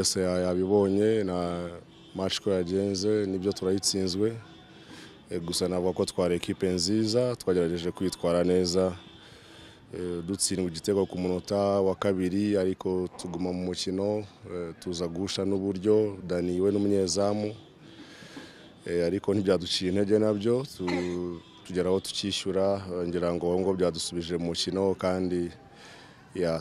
wese yabibonye na match ko yagenze nibyo turayitsinzwe eh, gusa navuga ko twari ekipe nziza twagerageje kwitwara neza eh, dutsindwa igitego ku munota wa kabiri ariko tuguma mu mukino eh, tuza guhusha n'uburyo daniwe n'umunyezamu ariko ntibyaduciye intege nabyo tugeraho tukishyura ngira ngo ngo byadusubije mu mukino kandi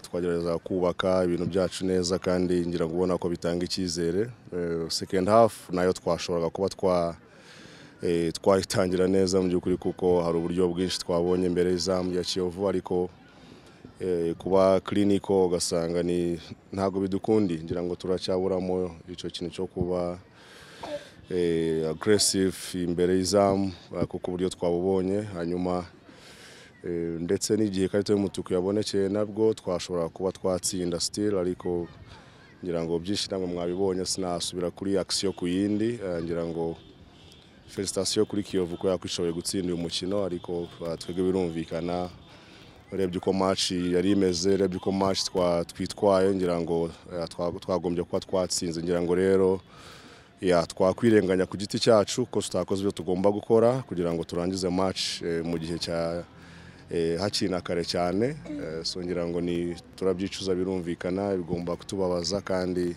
twagerageza kubaka ibintu byacu neza kandi ngira ngo ubona ko bitanga icyizere eh, Second half nayo twashoboraga kuba twa eh, twayitangira neza mu by'ukuri kuko hari uburyo bwinshi twabonye mbere y'izamu ya kiyovu ariko eh, kuba kiriniko ugasanga ntabwo bidukundi ngira ngo turacyaburamo icyo kintu cyo kuba agresive imbere y'izamu kuko uburyo twabubonye hanyuma Eh, ndetse n'igihe ikarita y'umutuku yabonekeye nabwo twashobora kuba twatsinda sitiri ariko ngira ngo byinshi ntabwo mwabibonye sinasubira kuri akisiyo ku yindi eh, ngira ngo felicitasiyo kuri kiyovu ko yakwishoboye gutsinda uyu mukino ariko ah, twebwe birumvikana urebye uko maci yari imeze urebye uko maci twitwaye ngira ngo eh, twagombye kuba twatsinze ngira ngo rero twakwirenganya ku giti cyacu ko tutakoze ibyo tugomba gukora kugira ngo turangize maci mu gihe cya Eh, hakiri na kare cyane eh, songera ngo ni turabyicuza birumvikana bigomba kutubabaza kandi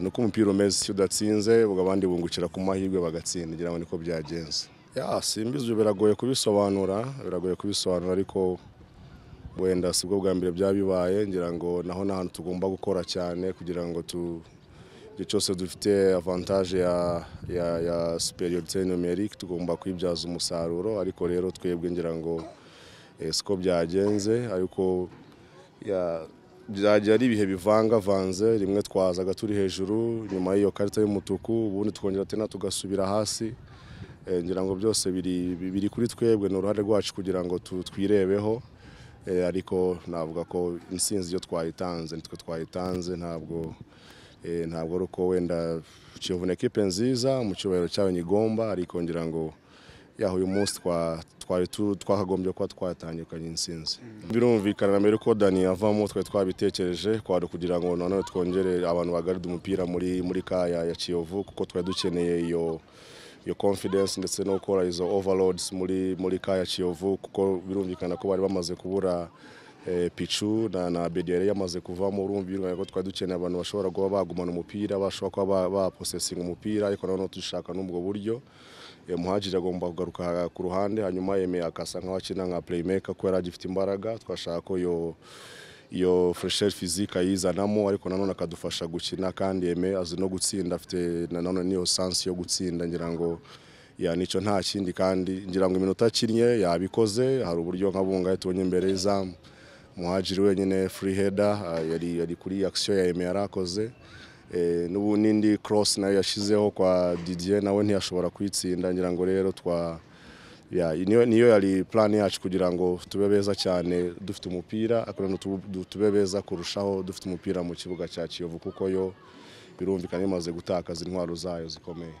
ni uko umupira umeze udatsinze ubwo abandi bungukira ku mahirwe bagatsinda ngira ngo niko byagenze ya izu biragoye kubisobanura biragoye kubisobanura ariko wenda si bwo bwa mbere byabibaye ngira ngo naho ni ahantu tugomba gukora cyane kugira ngo igihe cyose dufite avantaje ya superiyorite numerike tugomba kuyibyaza umusaruro ariko rero twebwe ngira ngo siko byagenze ariko byajya ari ibihe bivangavanze rimwe twazaga turi hejuru nyuma y'iyo karita y'umutuku ubundi twongera tena tugasubira hasi ngira ngo byose biri kuri twebwe ni uruhare rwacu kugira ngo twirebeho ariko navuga ko insinzi iyo twayitanze nitwe twayitanze ntabwo ntabwo ari uko wenda kivuna ekipe nziza mu cyubahiro cyayo nyigomba ariko ngira ngo yaho uyu munsi twari twakagombye kuba twatangikanye insinzi birumvikana na mbere ko dani avamo twari twabitekereje kwari kugira ngo noneho twongere abantu bagaride umupira muri muri kaya ya kiyovu kuko twari dukeneye iyo iyo confidence ndetse no gukora izo overloads muri muri kaya kiyovu kuko birumvikana ko bari bamaze kubura Eh, picu na bedi yari yamaze kuvamo urumva birwaye ko twari dukeneye abantu bashobora kuba bagumana umupira bashobora kuba baposesinga umupira ariko noneho dushaka n'ubwo buryo eh, muhagije agomba kugaruka ku ruhande hanyuma yemeye akasa nk’abakina nka pureyimeka kuko yari agifite imbaraga twashaka ko iyo fureshere fizike ayizanamo ariko nanone akadufasha gukina kandi yemeye azi no gutsinda afite nanone n'iyo sansi yo gutsinda ngira ngo ya nicyo nta kindi kandi ngira ngo iminota akinnye yabikoze hari uburyo nkabunga bungahe tubonye imbere y'izamu muhajiri wenyine free header ah, yari yari kuri action ya Aime yarakoze eh, n'ubu n'indi cross nayo yashizeho kwa Didier nawe ntiyashobora kuyitsinda ngira ngo rero twa niyo yari plan yacu kugira ngo tube beza cyane dufite umupira tube beza kurushaho dufite umupira mu kibuga cya kiyovu kuko yo birumvikana imaze gutakaza intwaro zayo zikomeye